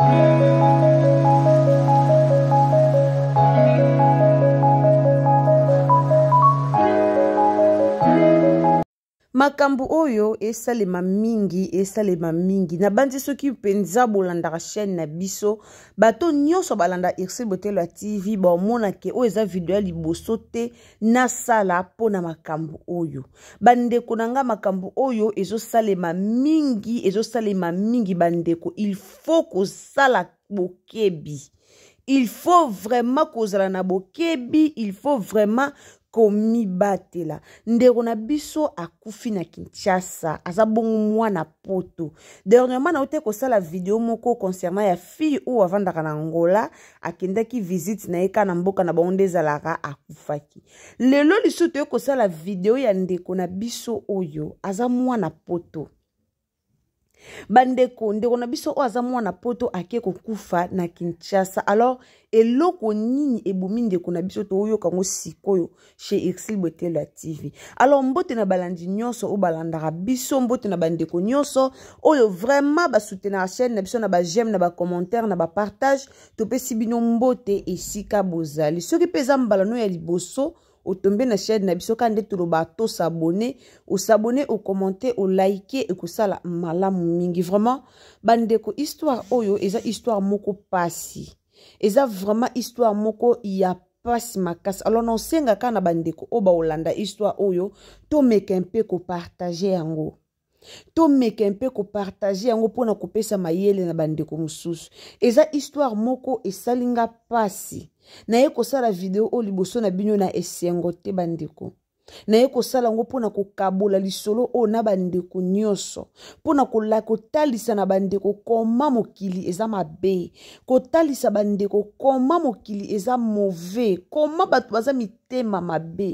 Thank you. makambo oyo esalema mingi esalema mingi nabandi soki mpenza bolandaka chaîne na biso bato nyonso balanda irsil botelo ya tv baomonake oyo eza video ya liboso te nasala mpona makambo oyo bandeko na nga makambo oyo ezosalema mingi ezosalema mingi bandeko il faut kosala bokebi il faut vraiment kozala na bokebi il faut vraiment komibatela ndeko na biso akufi na kinshasa aza bongo mwana poto dernièrement nauti kosala video moko concernant ya fille oyo avandaka na ngola akendaki visite na ye ka na mboka na bango nde ezalaka akufaki lelo lisusu toye kosala video ya ndeko na biso oyo aza mwana poto bandeko ndeko na biso oyo aza mwana poto ake kokufa na kinshasa alors eloko nini ebomi ndeko na biso toyoka yango sikoyo chez exil botelo ya tv alors mbote na balandi nyonso oyo balandaka biso mbote na bandeko nyonso oyo vraiment basutenaka chaîne na biso na bageme na bacommentaire na bapartage topesi bino mbote esika bozali soki mpe eza mbala no ya liboso otombe na chaîne na biso kaka nde toloba tosabone osabone okomante olaike ekosala malamu mingi vraiment bandeko histoire oyo eza histoire moko pasi eza vraiment histoire moko ya mpasi makasi alors naosenga kaka na bandeko oyo baolanda histoire oyo tomeka mpe kopartage yango tomeka mpe kopartage yango mpona kopesa mayele na bandeko mosusu eza histoire moko esalinga mpasi naye kosala video oyo liboso na bino na esengo te bandeko naye kosala yango mpona kokabola lisolo oyo na bandeko nyonso mpona kotalisa na bandeko koma mokili eza mabe kotalisa bandeko koma mokili eza move koma bato baza mitema mabe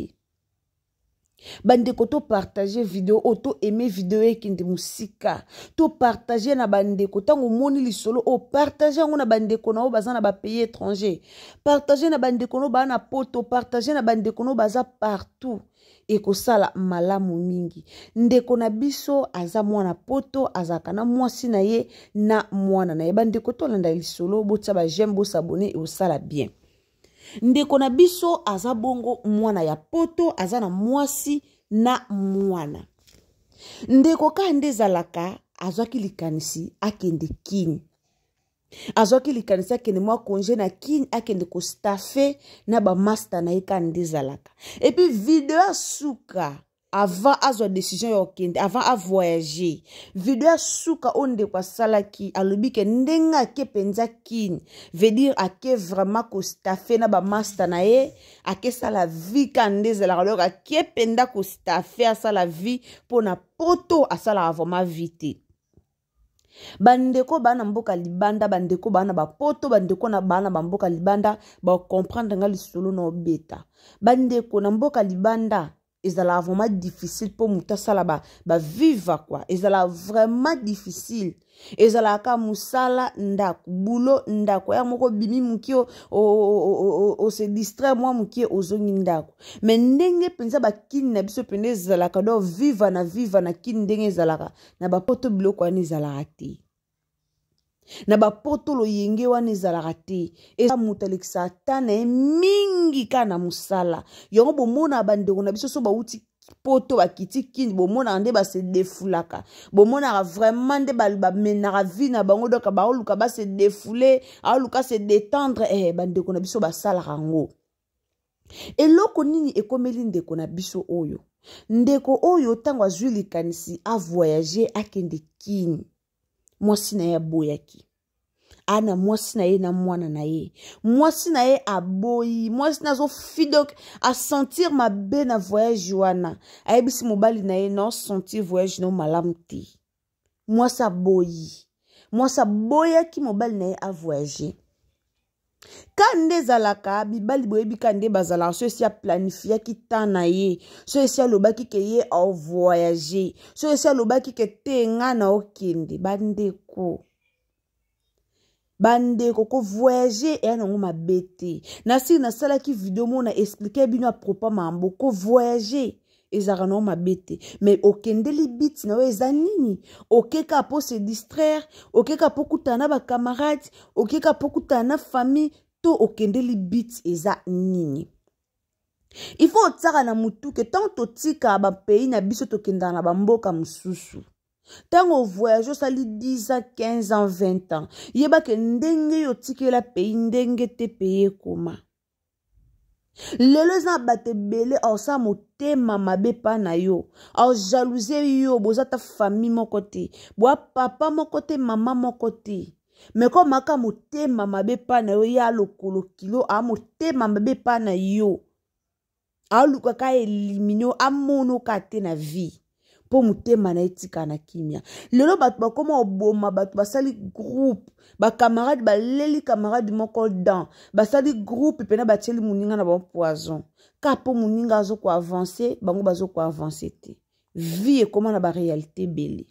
bandeko topartage video oyo oh, toaime video ekende mosika topartage na bandeko ntango omoni lisolo oyo oh, partage yango na bandeko na oyo baza na bapays étranger partage na bandeko nao baa na poto partage na bandeko nao baza partout ekosala malamu mingi ndeko na biso aza mwana poto azalaka na mwasi na ye na mwana na ye bandeko tolanda lisolo botya bageme bosabone eosala bien ndeko na biso aza bongo mwana ya poto aza na mwasi na mwana ndeko kaka nde ezalaka azwaki likanisi akende kini azwaki likanisi akende mwa konge na kini akende kostafe na bamasta na ye kaka nde ezalaka epuis video asuka avant azwa decision yokende avant avoyage video ya suka oyo ndeko asalaki alobi ke ndenge ake mpenza kini vedire ake vraiment kostafe na bamaster na ye akesala vi ka nde ezalaka loko ake mpenda kostafe asala vi mpona poto asalaka vraiment vi te bandeko baa na mboka libanda bandeko baa na bapoto bandeko na baa na bamboka libanda bakomprendre nga lisolo na obeta bandeko na mboka libanda ezalaka vraiment difficile mpo moto asala bavivre ba kwa ezalaka vraiment difficile ezalaka mosala ndako bulo ndako ya moko bimi mokie ose distraire mwa mokie ozongi ndako me ndenge mpenza bakini na biso mpende ezalaka do vivre na vivre na kini ndenge ezalaka na bapoto biloko wana ezalaka te na bapoto loyenge wana ezalaka te eza moto alekisa ata na ye mingi kaka na mosala yango bomona bandeko na biso so bauti poto bakiti kini bomonaka nde base defulaka bomonaka vraiment nde bamenaka vie na bango donk baoluka base defule aoluka se détendre eh, bandeko na biso basalaka yango eloko nini ekomeli ndeko na biso oyo ndeko oyo ntango azwi likanisi avoyage akende kini mwasi na ye aboyaki aa na mwasi na ye na mwana na ye mwasi na ye aboyi mwasi na azofidok asentir mabe na voyage wana ayebisi mobali na ye naosentir voyage nao malamu te mwasi aboyi mwasi aboyaki mobali na ye avoyage ka nde ezalaka bibali boyebi ka nde bazalaka so esi aplanifiaki ntan na ye so esi alobaki ke ye avoyage so esi alobaki ke te nga na okende bandeko bandeko kovoyage eya nango mabe te na sili nasalaki video mo na explike bino apropos mambo kovoyage ezalaka nango mabe te me okendeli biti na yo eza nini okeka mpo se distraire okeka mpo kutana na bakamarade okeka mpo kutana na famille to okendeli biti eza nini ifo otsaka na motuke ntango totika bapeyi na biso tokendaka na bamboka mosusu ntango voyage osali 10 ans 15 ans 20 ans yebake ndenge yo otikela peyi ndenge te peyi ekoma lelo eza na bato ebele aosala motema mabe mpa na yo aojalouse yo boza ata fami moko te boya papa moko te mama moko te me komaka motema mabe mpa na yo ye alokolo kilo aa motema mabe mpa na yo alukaka elimine yo amonoka te na vie mpo motema na ye tika na kimia lelo bato bakoma oboma bato basali groupe bakamarade baleli kamarade moko dan basali groupe mpena batieli moninga na bango poison ka mpo moninga azokoavanse bango bazokoavanse te vie ekoma na barealité ebele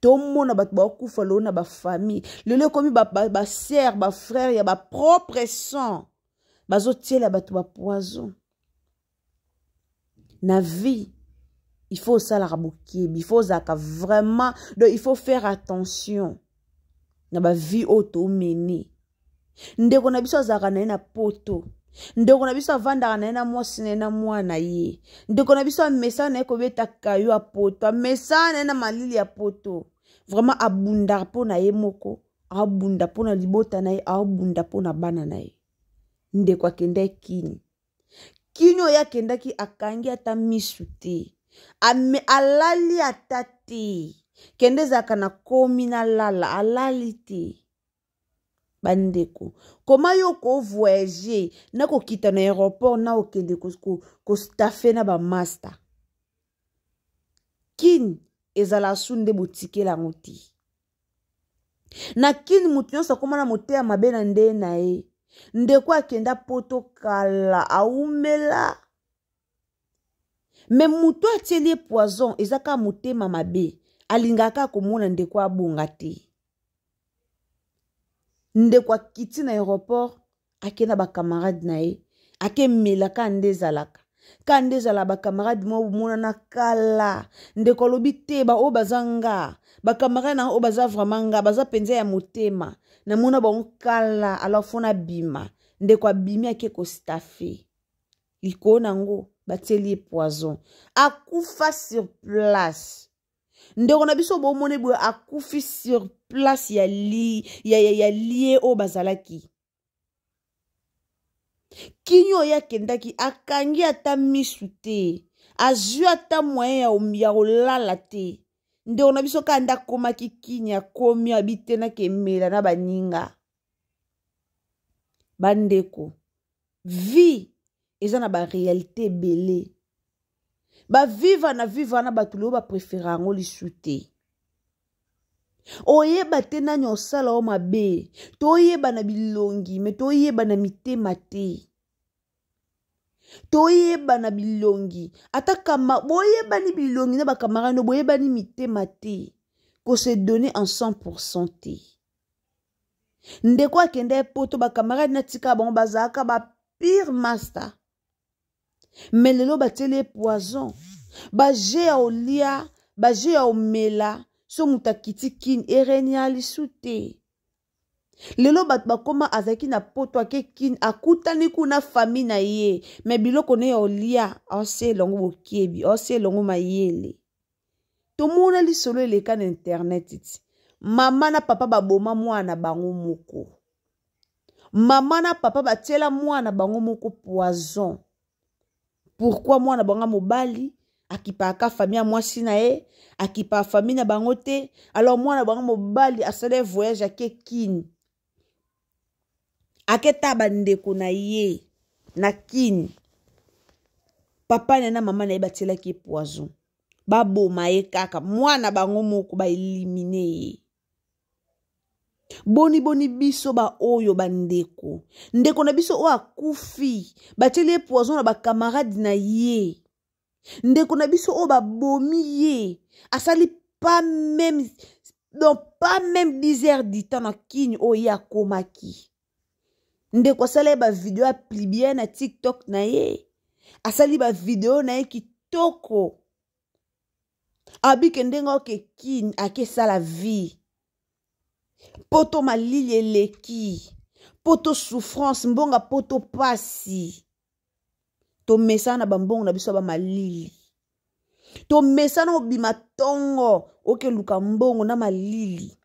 tomona bato bakufa lelo na bafamille lelo ekomi basere bafrere ya bapropre sang bazotiela bato bapoison na vie il faut osalaka bokebi il faut ozalaka vraiment donc il faut faire attention na bavie oyo toomene ndeko na biso azalaka na ye na poto ndeko na biso avandaka na ye na mwasi na ye na mwana ye ndeko na biso amesaka na ye kobeta kayo ya poto amesaka na ye na malili ya poto vraiment abundaka mpo na ye moko aobunda mpo na libota na ye aobunda mpo na bana na ye ndeko akendaki e kini kini oyo akendaki akangi ata misu te ame alali ata te kende ezalaka na komi nalala alali te bandeko koma yo kovoyage na kokita na aéroport na okende kostafe ko, ko na bamaster kini ezala su nde botikela yango te na kini moto nyonso akóma na motema mabe na nde na ye ndeko akenda poto kala aumela me moto atieli ye poison eza kaka motema mabe alingaka komona ndeko abonga te ndeko akiti na aéroport ake na bakamarade na ye akemela ka nde ezalaka ka nde ezala bakamarade mo omonana kala ndeko alobi te baoyo baza nga bakamarade na oyo baza vraimen nga baza mpenza ya motema namona bango kala alafo na bima ndeko abimi ake kostafe likolo na yango batieli ye poison akufa sur place ndeko na biso bomoni boye akufi sur place ya, li, ya, ya, ya lie oyo bazalaki kini oyo akendaki akangi ata misu te azwi ata moyen ya kolala te ndeko na biso kaka nde akomaki kini akomi abitenaki emela na baninga bandeko vie eza na barealité ebele bavivre na vivre wana bato leo bapréfere yango lisu te oyeba te nani osala o mabe toyeba na bilongi me toyeba na mitema te toyeba na bilongi ata kama boyebani bilongi na bakamarade no boyebani mitema te kose donne en 100 pourcent te ndeko akende po to bakamarade na tika bango bazalaka bapire master me lelo batieli ye poison baje ya olia baje ya omela so moto akiti kini ereni ya lisu te lelo bato bakóma azalaki na poto ake kini akutani kuna fami na ye me biloko na ye olia aosi elongo bokebi aosi elongo mayele tomona lisolo eleka na internet ti mama na papa baboma mwana bango moko mama na papa batiela mwana bango moko poison pourkui mwana bango mobali akipaka fami ya mwasi na ye akipa fami na bango te alors mwana bango mobali asala voyage ake kini aketa bandeko na ye na kini papa na ye na mama na ye batielaki poison baboma ye kaka mwana bango moko baelimine ye boniboni biso baoyo bandeko ndeko na biso oyo akufi batieli ye poison na bakamarade na ye ndeko na biso oyo babomi ye asali pas meme donc pas meme 10 heures du temps na kini oyo ye akomaki ndeko asala ye bavideo aplibie na tiktok na ye asali bavideo na ye kitoko abike ndenge oke kini akesala vie mpo to malili eleki mpo to souffrance mbongo mpo to pasi tomesana na bambongo na biso ya bamalili tomesana obima ntongo okeluka mbongo na malili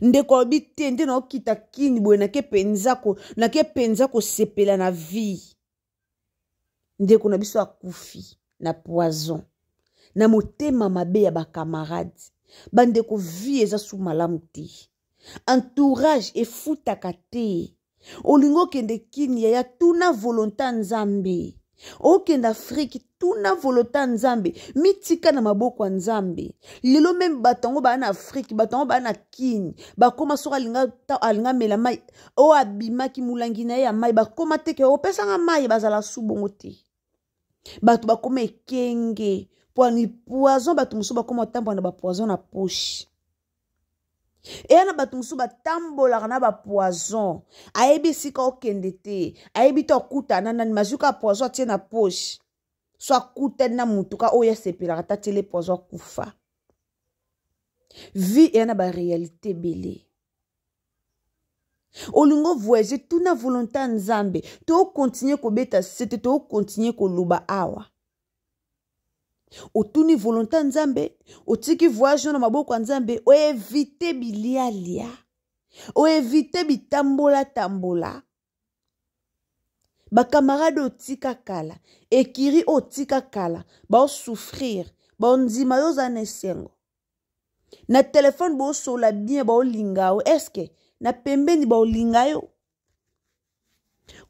ndeko alobi te nde naokita kini boye nake mpenza nake mpenza kosepela na vie ndeko na biso akufi na poison na motema mabe ya bakamarade bandeko vie eza su malamu te entourage efutaka te olingi okende kinia ya tuna volonta nzambe okende afrike tuna volonta nzambe mitika na maboko ya nzambe lelo meme bato yango baa na afrike bato yango baa na kini bakóma soko alinga mela mai oyo abimaki molangi na ye ya mai bakóma teke opesanga mai bazala su bongo te bato bakóma ekenge pwani poison bato mosusu bakoma kotambola na bapoison na poshi eya na bato mosusu batambolaka na bapoison ayebi esika okende te ayebi to akutana nani mazwi kaka poison atie na poshi so akutani na motuka oyo asepelaka ta tiele poison akufa vie eya na barealité ebele olingi ovoyage tuna volonté ya nzambe tookontinue kobeta sete tookontinue koloba awa otuni volonté ya nzambe otiki voyage na maboko ya nzambe oevite bilialia oevite bitambolatambola bakamarade otika kala ekiri otika kala baosouffrir baondima yo oza na esengo na telefone boosola bien baolinga yo eske na pembeni baolinga yo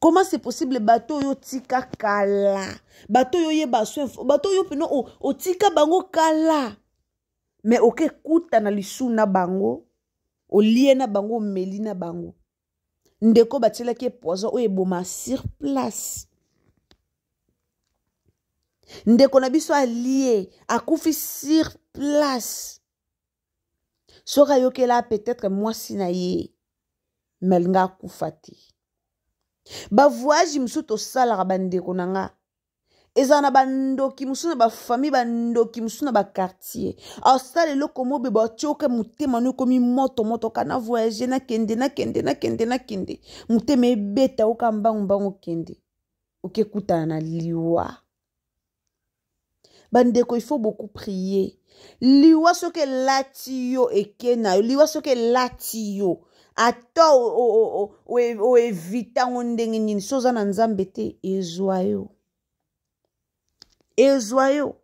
comment c'est possible bato oyo tika kala bato oyo oyeba bato oyo mpena otika bango kala me okekuta na lisu na bango olie na bango omeli na bango ndeko batielaki epoison oyo eboma sur place ndeko na biso alie akufi sur place soki ayokela peut-être mwasi na ye me alinga akufa te bavoyage mosusu tosalaka bandeko na nga ezala na bandoki mosusu na bafamille bandoki mosusu na bakartier asala eloko mobe batyoka motema no ekomi motomoto ka na voyage nakende nakende nakende nakende motema ebeta oka mbangombango okende okekutana na liwa bandeko ifo boku prie liwa soki elati yo eke na yo liwa soki elati yo ata oevitango e, ndenge nini so oza na nzambe te ezwa yo ezwa yo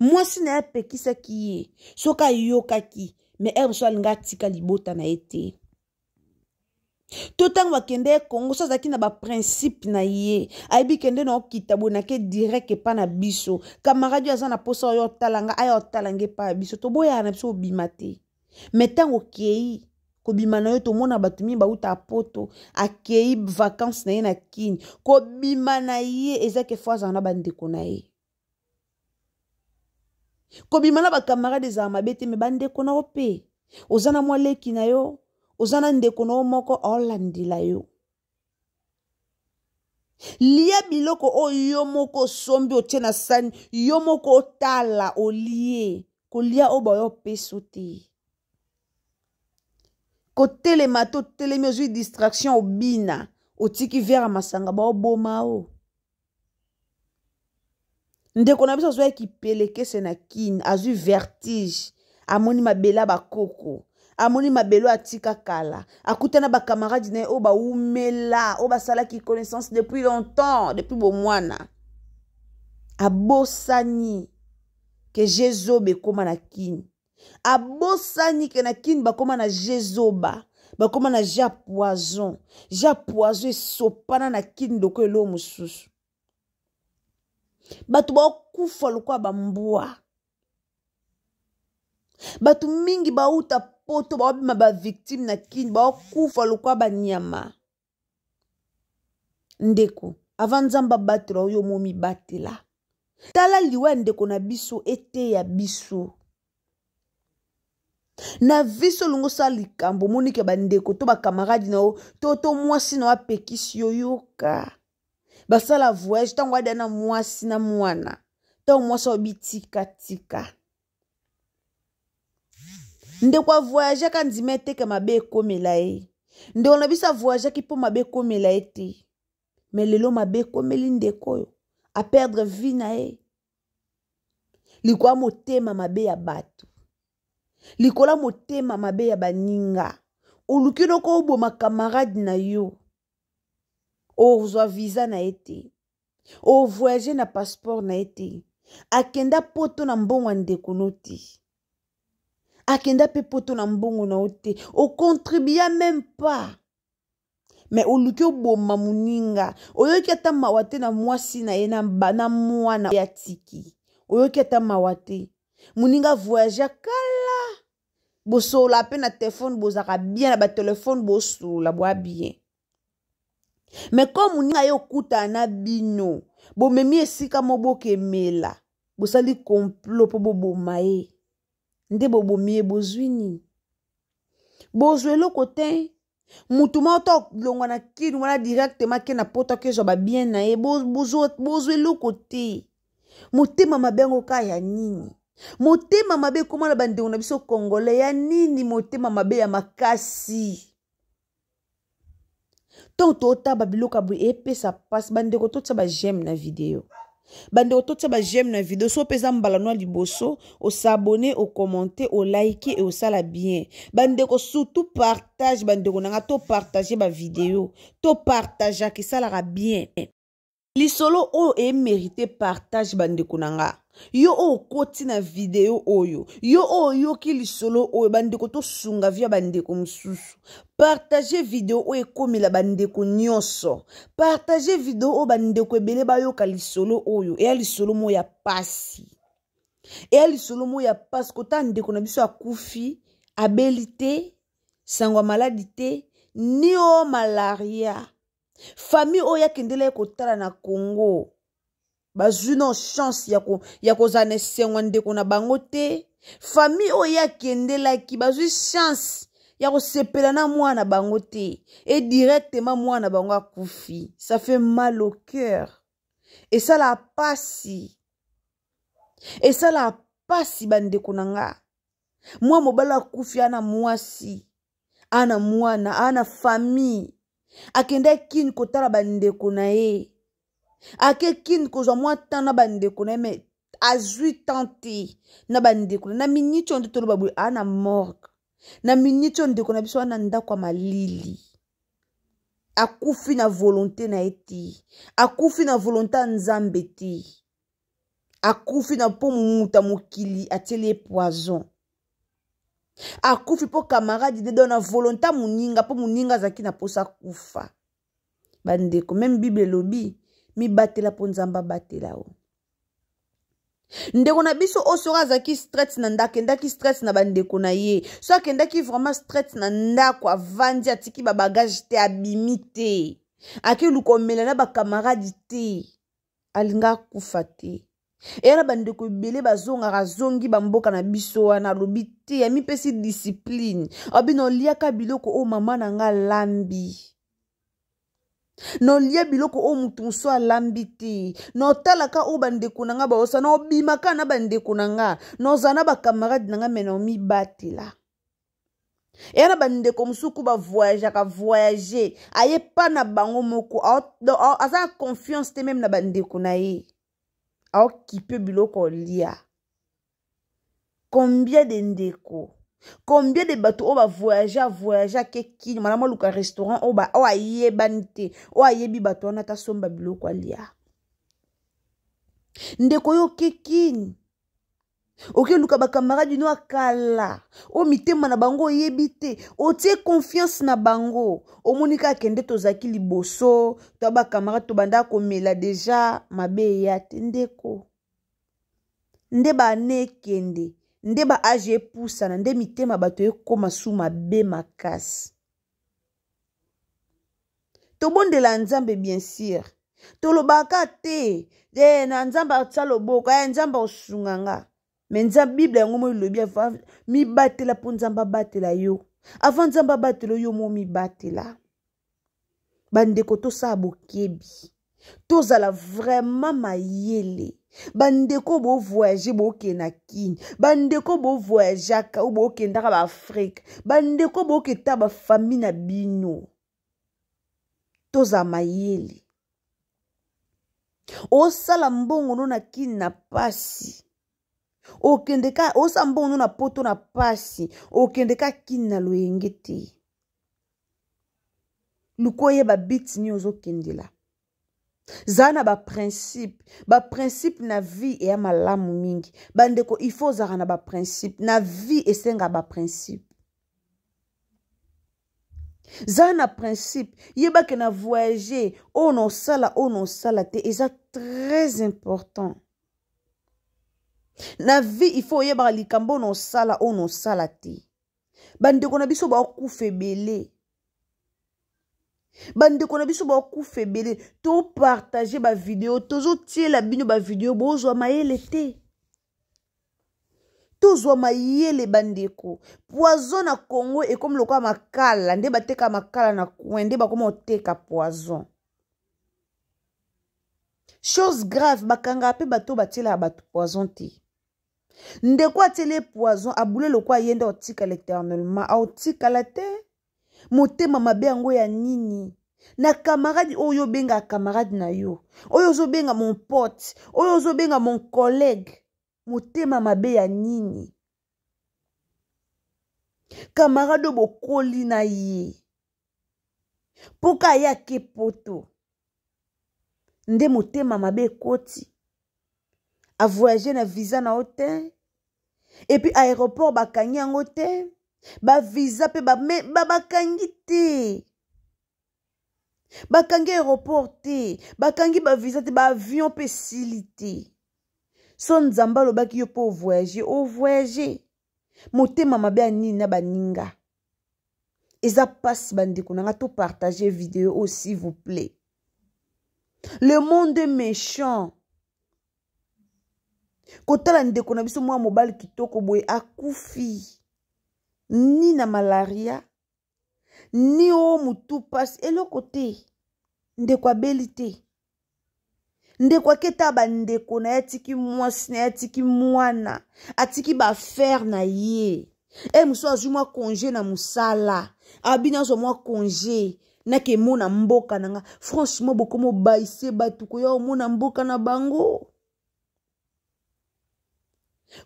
mwasi na ye apekisaki ye soki ayokaki me ere mosusu alinga atika libota na ye te to ntango bakende ye kongo so azalaki na baprincipe na ye ayebi kende na okita boye nake direct epa na biso kamaradi oyo aza na mposa oyo otala nga aya otala nga epa ya biso toboyaka na biso obima te me ntango okei kobima na yo tomona bato mingi bauta poto akei vacance na ye na kini kobima na ye eza ke fo azala na bandeko na ye kobima na bakamarade ezala mabe te me bandeko na yo mpe oza na mwa leki na yo oza na ndeko na yo moko aolandela yo lia biloko oyo yo moko osombi otie na sani yo moko otala olie kolia oyo bayo peso te kotelema totelemi ozwi distraction obina otiki vere ya masanga baoboma o ndeko na biso azwaki pelekese na kini azwi vertige amoni mabele bakoko amoni mabelo atika kala akutana bakamaradi na ye oyo bawumela oyo basalaki connaissance depuis longtemps depuis bomwana abosani ke jésus oyo bekóma na kini abosani ke na kini bakóma na je zoba bakóma na je poison je poison esopana na kini loko eloo mosusu bato bakufa lokola bambwa bato mingi bauta poto baobima bavictime na kini baokufa lokola banyama ndeko avant nzambe abatela oyo omomibatela tala liwa ndeko na biso eteya biso na viso longo osala likambo omonike bandeko to bakamaradi na yo to to mwasi na yo apekisi yo yoka basala voyage ntango adia na mwasi na mwana ntango mwasi ayo bitikatika ndeko avoyageaka ndima eteke mabe ekomela ye ndeko na biso avoyageaki mpo mabe ekomela ye te me lelo mabe ekomeli ndeko oyo aperdre vi na ye likwa motema mabe ya bato likolo motema mabe ya baninga oluki noko oboma kamarade na yo ozwa viza na ye te ovoyage na passeport na ye te akenda poto na mbongo ya ndeko no te akenda mpe poto na mbongo na yo te ocontribua meme pas me oluki oboma moninga oyoki ata mawa te na mwasi na ye na mwana ya tiki oyoki ata mawa te moninga voyage ya kala bosola mpe na telefone bozalaka bien na batelefone bosola bwa bien me ko moninga ye okutana na bino bomemi esika mo bokemela bosali komplo mpo boboma ye nde bobomi ye bozwi nini bozwa eloko te mutu ma ota olongwa na kini wana directement ke na poto akezwa babien na ye bozwa eloko te motema mabengo ka ya nini motema mabe ekomana bandeko na biso kongola ya nini motema mabe ya makasi ntongo totaba biloko boye epesa mpasi bandeko totia bageme na video bandeko totia bageme na video so opeza mbala noa liboso osabone okomante olaike e osala bien bandeko surtout partage bandeko na nga topartage bavideo topartageaka esalaka bien lisolo oyo emerite partage bandeko na nga yo oyo okoti na video oyo yo oyo oyoki lisolo oyo bandeko tosunga via bandeko mosusu partage video oyo ekomela bandeko nyonso partage video oyo bandeko ebele bayoka lisolo oyo eya lisolo moko ya pasi eya lisolo moko ya pasi kota ndeko na biso akufi abeli te sango ya maladi te ni o malaria fami oyo akendela ye kotala na kongo bazwi no chance ya kozala na esengo ndeko na bango te fami oyo akendelaki bazwi chance ya kosepela na mwana bango te e directement mwana bango akufi ça fait mal au cœur esala pasi esala pasi bandeko na nga mwa mobali akufi ana mwasi ana mwana ana famille akende kini kotala bandeko na ye ake kini kozwa mwa temps na bandeko na ye me azwi temps te na bandeko na ye na miniti oyo nde toloba boye aa na morgue na miniti oyo ndeko na biso wana ndako ya malili akufi na volonté na ye te akufi na volonté ya nzambe te akufi na mpo moto ya mokili atieli ye poison akufi mpo kamaradi dedo na volonta moninga mpo moninga azalaki na mposa kufa bandeko meme bible elobi mibatela mpo nzambe abatela o ndeko na biso oyo soko azalaki stress na ndako akendaki stress na bandeko na ye so akendaki vraiment stress na ndako avandi atiki babagage te abimi te akeluka omela na bakamaradi te alinga akufa te eyana bandeko ebele bazongaka zongi bamboka na biso wana alobi te amipesi discipline abi noliaka biloko oyo mama na nga alambi nolia biloko oyo motu mosu alambi te notalaka oyo bandeko na nga baosa nobimaka na bandeko na nga nozala na bakamarade na nga me naomibatela eya na bandeko mosuku bavoyageaka voyage aye mpa na bango moko aza na confiance te meme na bandeko na ye aokipe biloko olia combien de ndeko combien de bato oyo bavoyage avoyage ake kini malamu aluka restaurant oyo ayebani te oyo ayebi bato wana atasomba biloko alia ndeko yo oke kini okoluka bakamaradi no akala oyo oh, mitema na bango oyebi te otie confiance na bango omoni kaka kende tozalaki liboso toya bakamaradi tobanda komela deja mabe eya te ndeko nde bane ekende nde baage epusana nde mitema bato ekóma su mabe makasi tobondela nzambe bien sûr tolobaka te e na nzambe atia loboko aya nzambe osunganga me nzambe bible yango moi elobi ava mibatela mpo nzambe abatela yo ava nzambe abatela yo mo mibatela bandeko tosala bokebi tozala vraiment mayele bandeko bovoyage bookenda kini bandeko bovoyageaka o bookendaka baafrika bandeko booketa bafami na bino tozala mayele osala mbongono na kini na mpasi okende ka osa mbongo na poto na pasi okende ka kini na loyenge te luka oyeba biti nini ozokendela za na baprincipe baprincipe na vie eya malamu mingi bandeko ifo ozala na baprincipe na vie esenga baprincipe za na principe yebake na voyage oyo na osala oyo na osala te eza très important na vie ifo oyebaka likambo oyo nosala oyo nosala te bandeko na biso bakufa ebele bandeko na biso bakufa ebele topartage bavideo tozotiela bino bavideo bozwa mayele te tozwa mayele bandeko poison na congo ekomi lokola makala nde bateka makala na coin nde bakoma koteka poison chose grave bakangaka mpe bato batielaka bato poison te ndeko atiele poison abule lokwa ye nde aotikala éternellement aotikala te motema mabe yango ya nini na camarade oyo obengaka camarade na yo oyo ozobenga mon pote oyo ozobenga mon collègue motema mabe ya nini camarade oyo bokoli na ye mpoka ayaki poto nde motema mabe ekoti avoyage na visa na yo te epuis aéroport bakangi yango te bavisa mpe bakangi te bakangi aéroport te bakangi bavisa te baavion mpe esili te so nzambe alobaki yo mpo ovoyage ovoyage motema mabe ya nini na baninga eza mpasi bandeko na nga topartage video oyo oh, s'il vous plaît le monde méchant kotala ndeko na biso mwa mobali kitoko boye akufi ni na malaria ni o motu mpasi eloko te ndeko abeli te ndeko aketa bandeko na ye atiki mwasi na ye atiki mwana atiki baafere na ye e eh, mosusu azwi mwa konge na mosala abi nazwa mwa konge nakemona mboka na nga franchement bokomi obayise bato koya omona mboka na bango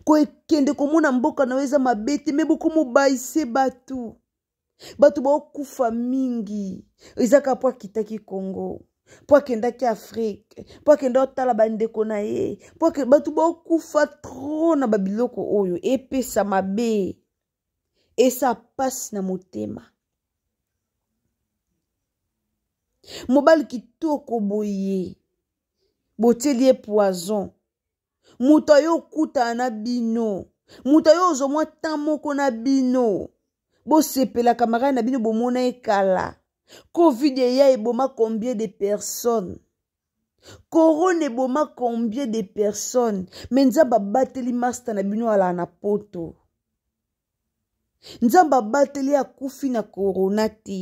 koekende komona mboka na yo eza mabe te me bokomobaise bato bato baokufa mingi ezaka mpo akitaki kongo mpo akendaki afrike mpo akende otala bandeko na ye mpo bato baokufa tro na babiloko oyo epesa mabe esa pasi na motema mobali kitoko boye botieli ye poison moto oyo okutana na bino moto oyo ozomwa ntan moko na bino bosepelaka makani na bino bomona ekala covid eya eboma combien de personnes korona eboma combien de personnes me nzambe abateli masta na bino alaa na poto nzambe abateli akufi na korona te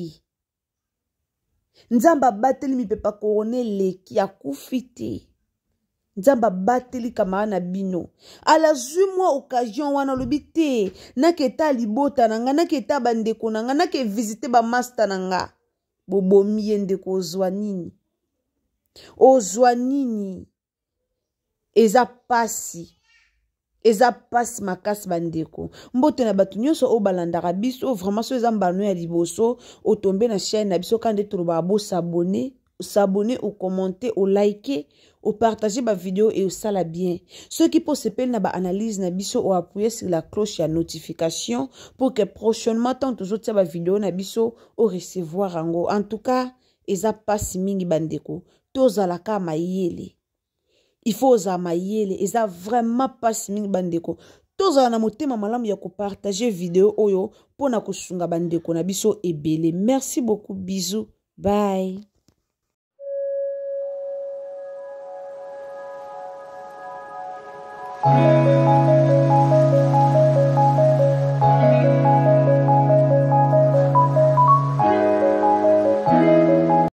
nzambe abateli mipepa korona eleki akufi te nzambe abateli kamara na bino alazwi mwa occasion wana alobi te naketa libota na ngai naketa bandeko na ngai nakevisite bamaster na nga bobomi ye ndeko ozwa nini ozwa nini eza pasi eza pasi makasi bandeko mbote na bato nyonso oyo balandaka biso oyo vraiment so eza mbano ya liboso otombe na chaine na biso ka nde tolobaka bosabone s'abonner, ou commenter, ou liker, ou partager ma vidéo et ça, sala bien. Ceux qui possèdent na ba analyse na biso ou appuyer sur la cloche à notification pour que prochainement tant toujours ma ba vidéo na biso au recevoir gros En tout cas, eza passe mingi bandeko. ma yele Il faut za mayele, eza vraiment passe mingi bandeko. tozala na motema malam ya partager video oyo vidéo, na kusunga bandeko na biso ebele merci beaucoup Bisous. bye Thank you.